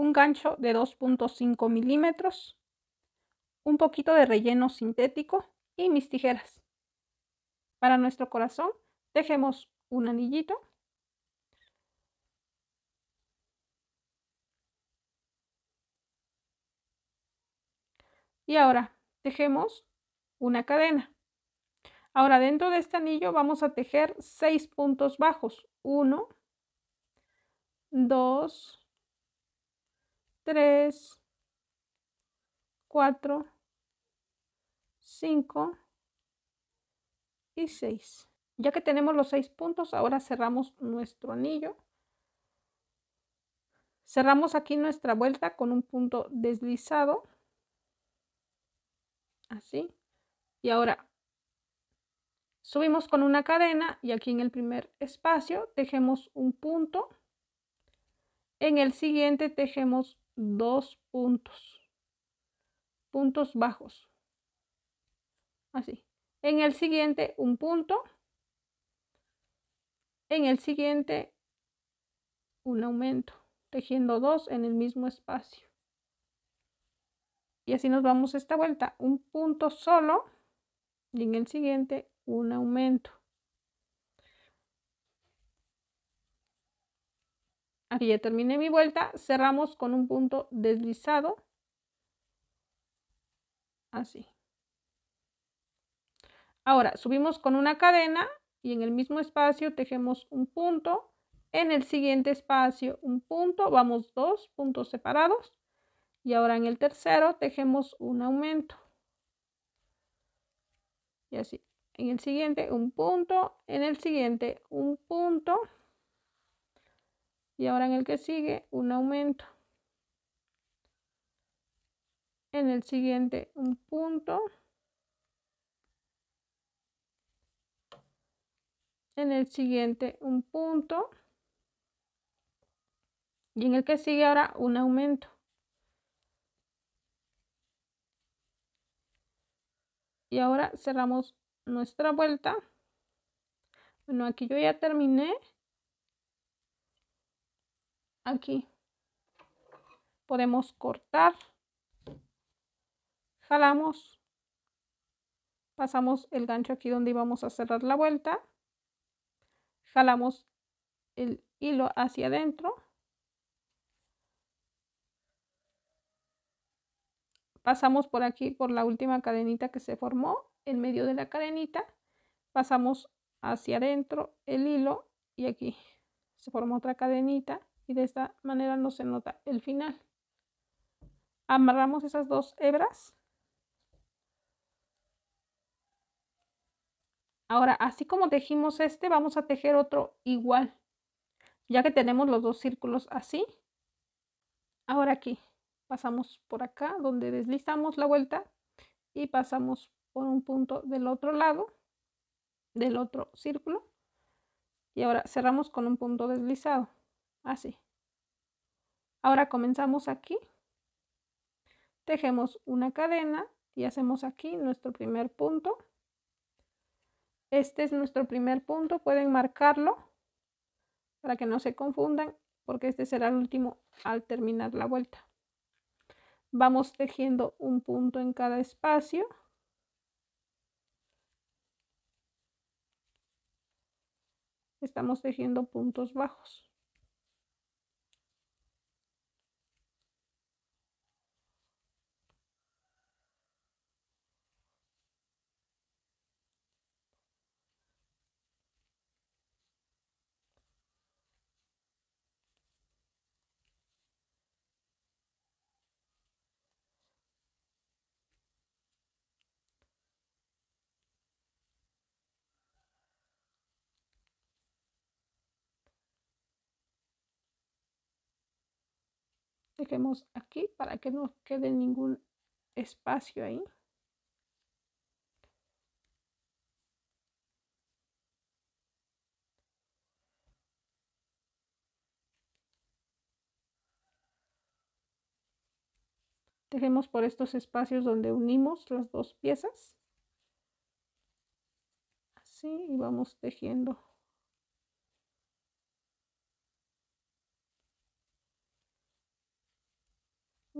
un gancho de 2.5 milímetros, un poquito de relleno sintético y mis tijeras. Para nuestro corazón tejemos un anillito. Y ahora tejemos una cadena. Ahora dentro de este anillo vamos a tejer 6 puntos bajos. 1, 2, 3, 4, 5 y 6. Ya que tenemos los 6 puntos, ahora cerramos nuestro anillo. Cerramos aquí nuestra vuelta con un punto deslizado. Así. Y ahora subimos con una cadena y aquí en el primer espacio tejemos un punto. En el siguiente tejemos dos puntos, puntos bajos. Así. En el siguiente, un punto. En el siguiente, un aumento, tejiendo dos en el mismo espacio. Y así nos vamos esta vuelta, un punto solo y en el siguiente un aumento. Aquí ah, ya terminé mi vuelta. Cerramos con un punto deslizado. Así. Ahora subimos con una cadena y en el mismo espacio tejemos un punto. En el siguiente espacio un punto. Vamos dos puntos separados. Y ahora en el tercero tejemos un aumento. Y así. En el siguiente un punto. En el siguiente un punto y ahora en el que sigue un aumento. En el siguiente un punto. En el siguiente un punto. Y en el que sigue ahora un aumento. Y ahora cerramos nuestra vuelta. Bueno, aquí yo ya terminé aquí podemos cortar jalamos pasamos el gancho aquí donde íbamos a cerrar la vuelta jalamos el hilo hacia adentro pasamos por aquí por la última cadenita que se formó en medio de la cadenita pasamos hacia adentro el hilo y aquí se forma otra cadenita y de esta manera no se nota el final. Amarramos esas dos hebras. Ahora, así como tejimos este, vamos a tejer otro igual. Ya que tenemos los dos círculos así. Ahora aquí, pasamos por acá, donde deslizamos la vuelta y pasamos por un punto del otro lado, del otro círculo. Y ahora cerramos con un punto deslizado así. Ahora comenzamos aquí. Tejemos una cadena y hacemos aquí nuestro primer punto. Este es nuestro primer punto, pueden marcarlo para que no se confundan porque este será el último al terminar la vuelta. Vamos tejiendo un punto en cada espacio. Estamos tejiendo puntos bajos. dejemos aquí para que no quede ningún espacio ahí. Dejemos por estos espacios donde unimos las dos piezas. Así y vamos tejiendo.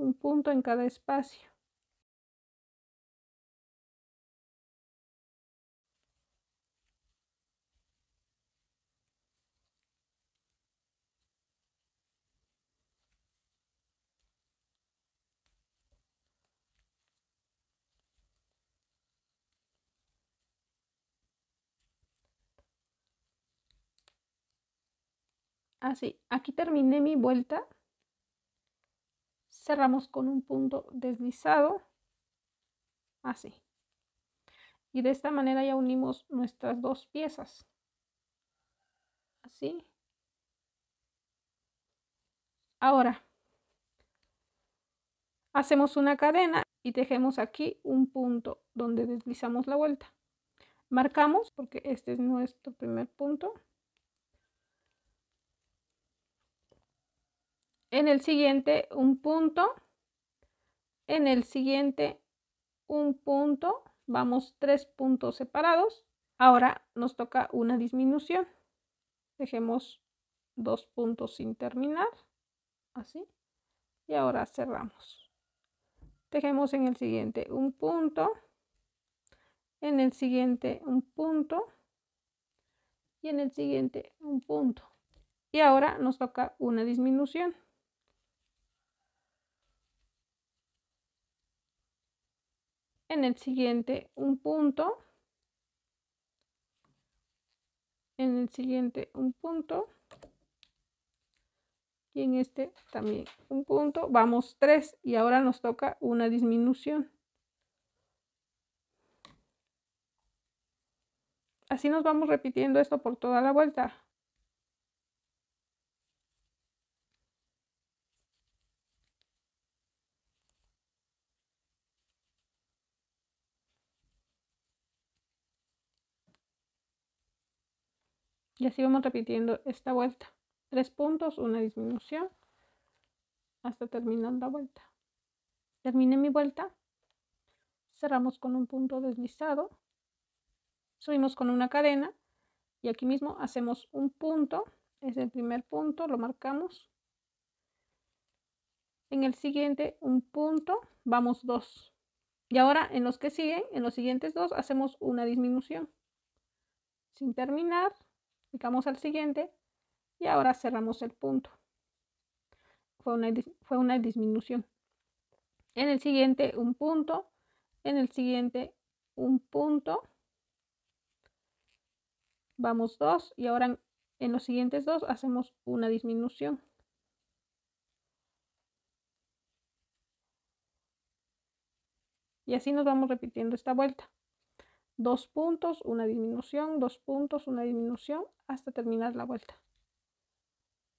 un punto en cada espacio. Así, aquí terminé mi vuelta cerramos con un punto deslizado, así. Y de esta manera ya unimos nuestras dos piezas. Así. Ahora, hacemos una cadena y tejemos aquí un punto donde deslizamos la vuelta. Marcamos porque este es nuestro primer punto. en el siguiente un punto, en el siguiente un punto, vamos tres puntos separados. Ahora nos toca una disminución. Dejemos dos puntos sin terminar, así. Y ahora cerramos. Dejemos en el siguiente un punto, en el siguiente un punto y en el siguiente un punto. Y ahora nos toca una disminución. en el siguiente un punto, en el siguiente un punto y en este también un punto, vamos tres y ahora nos toca una disminución. Así nos vamos repitiendo esto por toda la vuelta. Y así vamos repitiendo esta vuelta. Tres puntos, una disminución, hasta terminar la vuelta. Terminé mi vuelta. Cerramos con un punto deslizado. Subimos con una cadena. Y aquí mismo hacemos un punto. Es el primer punto, lo marcamos. En el siguiente, un punto, vamos dos. Y ahora en los que siguen, en los siguientes dos, hacemos una disminución. Sin terminar, Picamos al siguiente y ahora cerramos el punto. Fue una, disminución. En el siguiente un punto, en el siguiente un punto. Vamos dos y ahora en los siguientes dos hacemos una disminución. Y así nos vamos repitiendo esta vuelta dos puntos, una disminución, dos puntos, una disminución, hasta terminar la vuelta.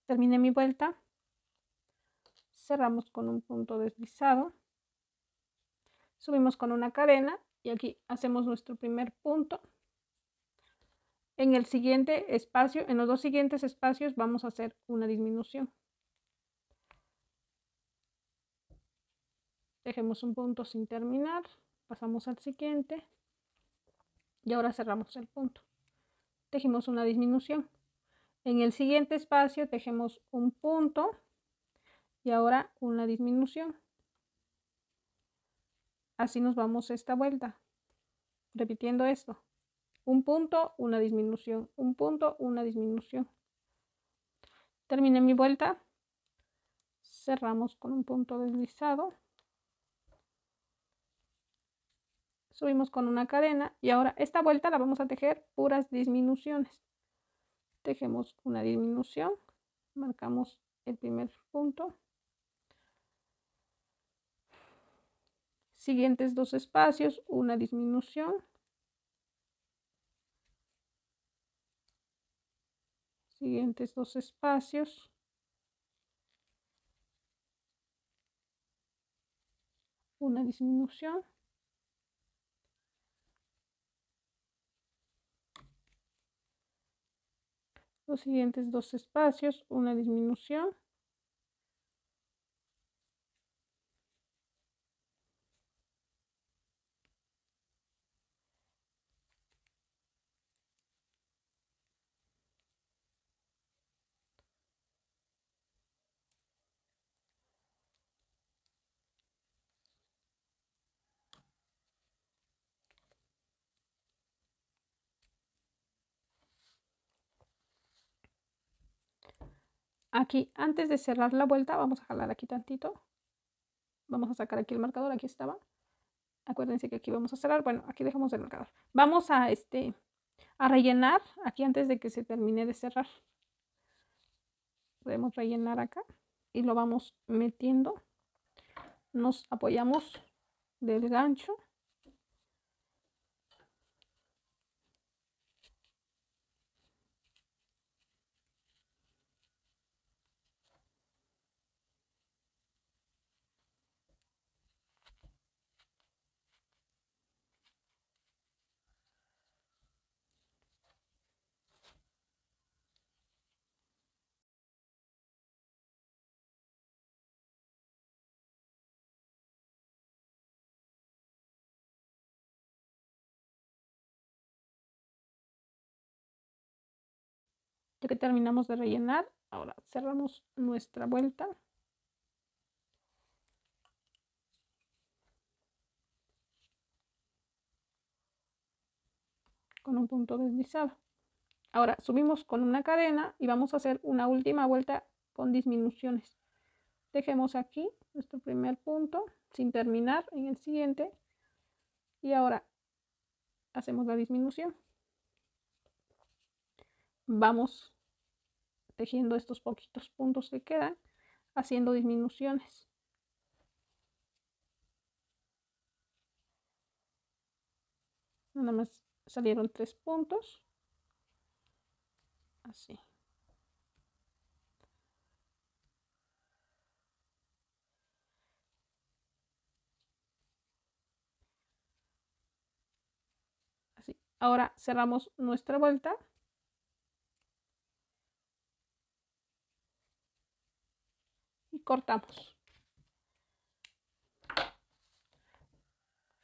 Terminé mi vuelta, cerramos con un punto deslizado, subimos con una cadena y aquí hacemos nuestro primer punto. En el siguiente espacio, en los dos siguientes espacios vamos a hacer una disminución. Dejemos un punto sin terminar, pasamos al siguiente. Y ahora cerramos el punto. tejimos una disminución. En el siguiente espacio tejemos un punto y ahora una disminución. Así nos vamos esta vuelta, repitiendo esto. Un punto, una disminución, un punto, una disminución. Terminé mi vuelta, cerramos con un punto deslizado subimos con una cadena y ahora esta vuelta la vamos a tejer puras disminuciones. Tejemos una disminución, marcamos el primer punto. Siguientes dos espacios, una disminución. Siguientes dos espacios. Una disminución. los siguientes dos espacios una disminución Aquí, antes de cerrar la vuelta, vamos a jalar aquí tantito. Vamos a sacar aquí el marcador, aquí estaba. Acuérdense que aquí vamos a cerrar. Bueno, aquí dejamos el marcador. Vamos a, este, a rellenar aquí antes de que se termine de cerrar. Podemos rellenar acá y lo vamos metiendo. Nos apoyamos del gancho Ya que terminamos de rellenar, ahora cerramos nuestra vuelta. Con un punto deslizado. Ahora subimos con una cadena y vamos a hacer una última vuelta con disminuciones. Dejemos aquí nuestro primer punto sin terminar en el siguiente. Y ahora hacemos la disminución vamos tejiendo estos poquitos puntos que quedan, haciendo disminuciones. Nada más salieron tres puntos. Así. Así. Ahora cerramos nuestra vuelta. cortamos.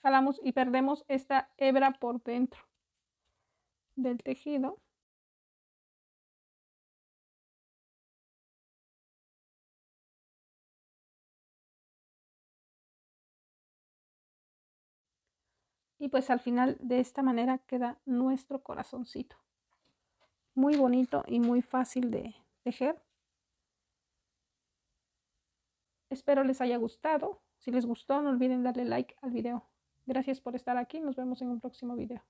Jalamos y perdemos esta hebra por dentro del tejido. Y pues al final de esta manera queda nuestro corazoncito. Muy bonito y muy fácil de tejer. Espero les haya gustado. Si les gustó, no olviden darle like al video. Gracias por estar aquí. Nos vemos en un próximo video.